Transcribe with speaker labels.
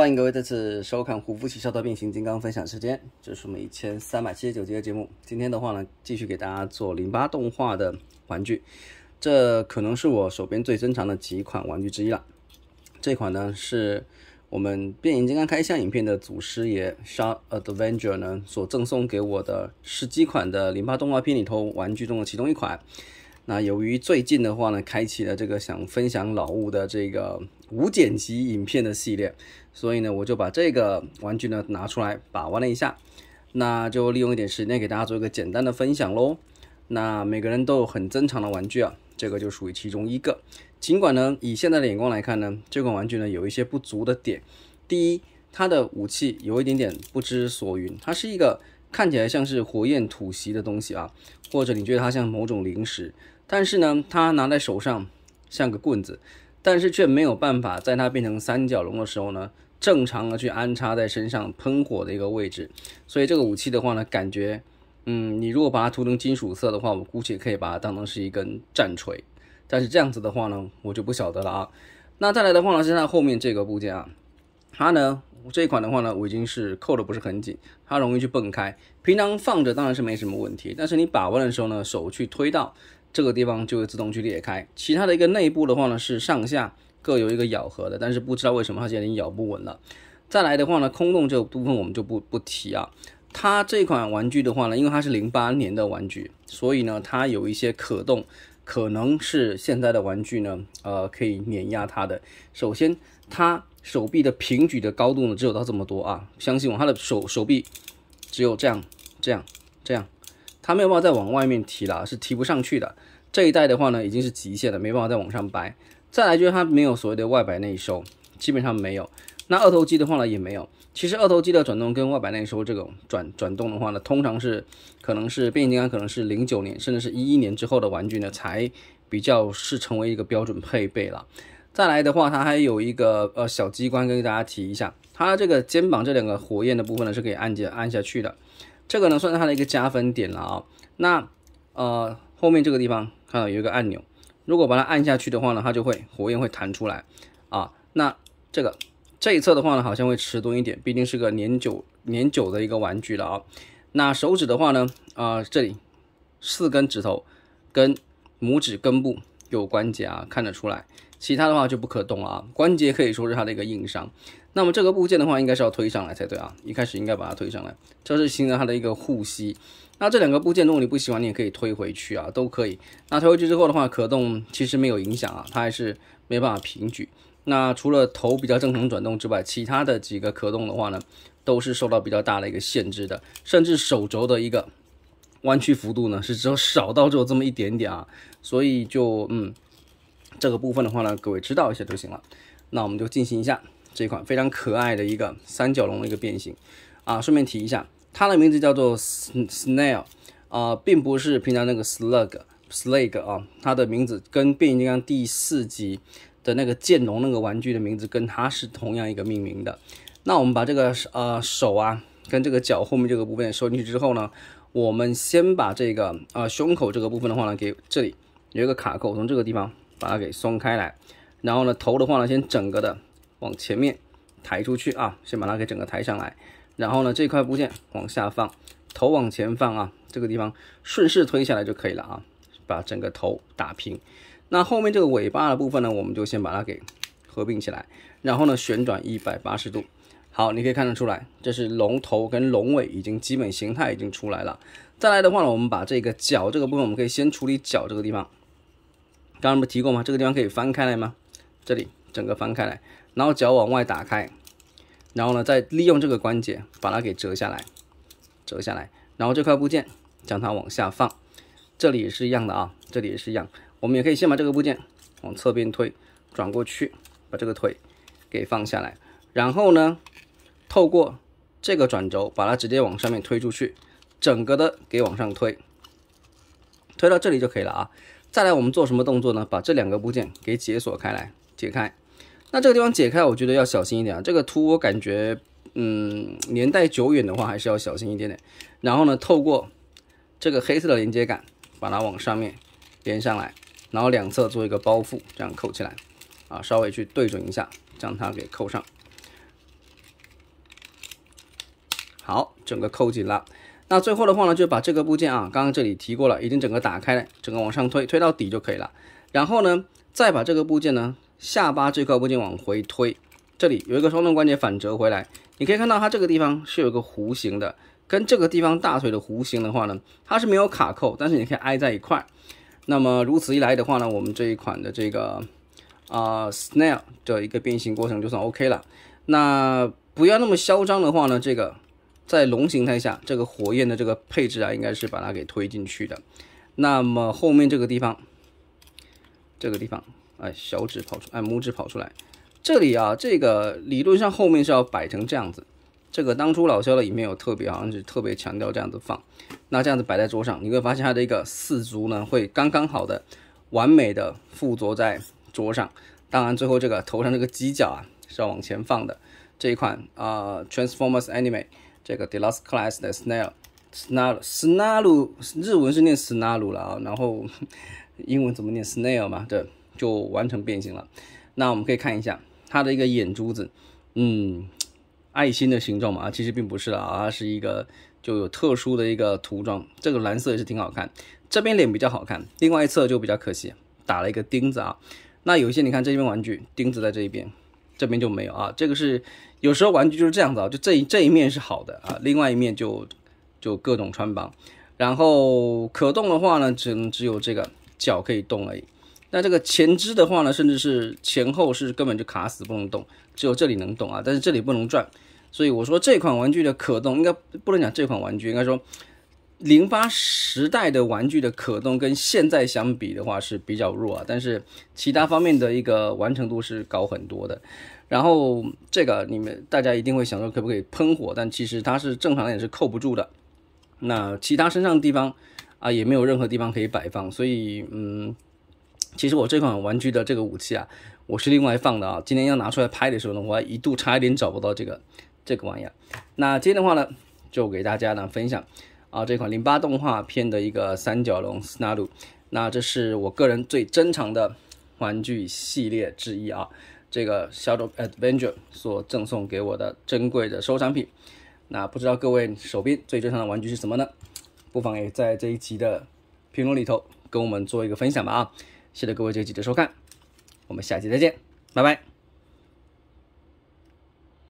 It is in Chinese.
Speaker 1: 欢迎各位再次收看虎夫奇超的变形金刚分享时间，这是我们一千三百七十九集的节目。今天的话呢，继续给大家做零八动画的玩具，这可能是我手边最珍藏的几款玩具之一了。这款呢，是我们变形金刚开箱影片的祖师爷 s h r k Adventure 呢所赠送给我的十几款的零八动画片里头玩具中的其中一款。那由于最近的话呢，开启了这个想分享老物的这个无剪辑影片的系列，所以呢，我就把这个玩具呢拿出来把玩了一下，那就利用一点时间给大家做一个简单的分享喽。那每个人都有很珍藏的玩具啊，这个就属于其中一个。尽管呢，以现在的眼光来看呢，这款玩具呢有一些不足的点。第一，它的武器有一点点不知所云，它是一个。看起来像是火焰吐息的东西啊，或者你觉得它像某种零食，但是呢，它拿在手上像个棍子，但是却没有办法在它变成三角龙的时候呢，正常的去安插在身上喷火的一个位置。所以这个武器的话呢，感觉，嗯，你如果把它涂成金属色的话，我估计可以把它当成是一根战锤，但是这样子的话呢，我就不晓得了啊。那再来的话呢，是它后面这个部件啊。它呢，这一款的话呢，我已经是扣的不是很紧，它容易去蹦开。平常放着当然是没什么问题，但是你把玩的时候呢，手去推到这个地方就会自动去裂开。其他的一个内部的话呢，是上下各有一个咬合的，但是不知道为什么它现在已经咬不稳了。再来的话呢，空洞这部分我们就不不提啊。它这款玩具的话呢，因为它是零八年的玩具，所以呢它有一些可动。可能是现在的玩具呢，呃，可以碾压它的。首先，它手臂的平举的高度呢，只有到这么多啊。相信我，它的手手臂只有这样、这样、这样，它没有办法再往外面提了，是提不上去的。这一代的话呢，已经是极限了，没办法再往上掰。再来就是它没有所谓的外摆内收，基本上没有。那二头肌的话呢也没有。其实二头肌的转动跟外摆内时候这种转转动的话呢，通常是可能是变形金刚，可能是零九年甚至是一一年之后的玩具呢才比较是成为一个标准配备了。再来的话，它还有一个呃小机关跟大家提一下，它这个肩膀这两个火焰的部分呢是可以按键按下去的，这个呢算是它的一个加分点了啊。那呃后面这个地方看到有一个按钮，如果把它按下去的话呢，它就会火焰会弹出来啊。那这个。这一侧的话呢，好像会迟钝一点，毕竟是个年久年久的一个玩具了啊。那手指的话呢，啊这里四根指头跟拇指根部有关节啊，看得出来。其他的话就不可动啊，关节可以说是它的一个硬伤。那么这个部件的话，应该是要推上来才对啊，一开始应该把它推上来。这是新的它的一个护膝。那这两个部件，如果你不喜欢，你也可以推回去啊，都可以。那推回去之后的话，可动其实没有影响啊，它还是没办法平举。那除了头比较正常转动之外，其他的几个可动的话呢，都是受到比较大的一个限制的，甚至手轴的一个弯曲幅度呢，是只有少到只有这么一点点啊。所以就嗯，这个部分的话呢，各位知道一下就行了。那我们就进行一下这款非常可爱的一个三角龙的一个变形啊。顺便提一下，它的名字叫做 Snail，啊，并不是平常那个 Slug，Slug 啊，它的名字跟《变形金刚》第四集。那个剑龙那个玩具的名字跟它是同样一个命名的，那我们把这个呃手啊跟这个脚后面这个部分收进去之后呢，我们先把这个呃胸口这个部分的话呢，给这里有一个卡扣，从这个地方把它给松开来，然后呢头的话呢先整个的往前面抬出去啊，先把它给整个抬上来，然后呢这块部件往下放，头往前放啊，这个地方顺势推下来就可以了啊，把整个头打平。那后面这个尾巴的部分呢，我们就先把它给合并起来，然后呢旋转一百八十度。好，你可以看得出来，这是龙头跟龙尾已经基本形态已经出来了。再来的话呢，我们把这个脚这个部分，我们可以先处理脚这个地方。刚刚不提过吗？这个地方可以翻开来吗？这里整个翻开来，然后脚往外打开，然后呢再利用这个关节把它给折下来，折下来，然后这块部件将它往下放。这里也是一样的啊，这里也是一样。我们也可以先把这个部件往侧边推，转过去，把这个腿给放下来，然后呢，透过这个转轴把它直接往上面推出去，整个的给往上推，推到这里就可以了啊。再来我们做什么动作呢？把这两个部件给解锁开来，解开。那这个地方解开，我觉得要小心一点啊。这个图我感觉，嗯，年代久远的话还是要小心一点点。然后呢，透过这个黑色的连接杆，把它往上面连上来。然后两侧做一个包覆，这样扣起来，啊，稍微去对准一下，将它给扣上。好，整个扣紧了。那最后的话呢，就把这个部件啊，刚刚这里提过了，已经整个打开了，整个往上推，推到底就可以了。然后呢，再把这个部件呢，下巴这块部件往回推，这里有一个双动关节反折回来。你可以看到它这个地方是有一个弧形的，跟这个地方大腿的弧形的话呢，它是没有卡扣，但是你可以挨在一块。那么如此一来的话呢，我们这一款的这个啊 snail 的一个变形过程就算 OK 了。那不要那么嚣张的话呢，这个在龙形态下，这个火焰的这个配置啊，应该是把它给推进去的。那么后面这个地方，这个地方，哎，小指跑出，哎，拇指跑出来，这里啊，这个理论上后面是要摆成这样子。这个当初老肖的里面有特别，好像是特别强调这样子放，那这样子摆在桌上，你会发现它的一个四足呢会刚刚好的、完美的附着在桌上。当然，最后这个头上这个犄角啊是要往前放的。这一款啊，Transformers Anime 这个 Deluxe Class 的 Snail Snail s n a i l 日文是念 s n a i l 了啊，然后英文怎么念 Snail 嘛？对，就完成变形了。那我们可以看一下它的一个眼珠子，嗯。爱心的形状嘛，其实并不是啊，是一个就有特殊的一个涂装，这个蓝色也是挺好看。这边脸比较好看，另外一侧就比较可惜，打了一个钉子啊。那有一些你看这边玩具钉子在这一边，这边就没有啊。这个是有时候玩具就是这样子啊，就这一这一面是好的啊，另外一面就就各种穿帮。然后可动的话呢，只能只有这个脚可以动而已。那这个前肢的话呢，甚至是前后是根本就卡死不能动，只有这里能动啊，但是这里不能转。所以我说这款玩具的可动，应该不能讲这款玩具，应该说零八时代的玩具的可动跟现在相比的话是比较弱啊，但是其他方面的一个完成度是高很多的。然后这个你们大家一定会想说可不可以喷火，但其实它是正常也是扣不住的。那其他身上的地方啊也没有任何地方可以摆放，所以嗯。其实我这款玩具的这个武器啊，我是另外放的啊。今天要拿出来拍的时候呢，我还一度差一点找不到这个这个玩意儿。那今天的话呢，就给大家呢分享啊这款零八动画片的一个三角龙 Snaru。那这是我个人最珍藏的玩具系列之一啊，这个《小 w Adventure》所赠送给我的珍贵的收藏品。那不知道各位手边最珍藏的玩具是什么呢？不妨也在这一集的评论里头跟我们做一个分享吧啊。谢谢各位记的收看，我们下期再见，拜拜。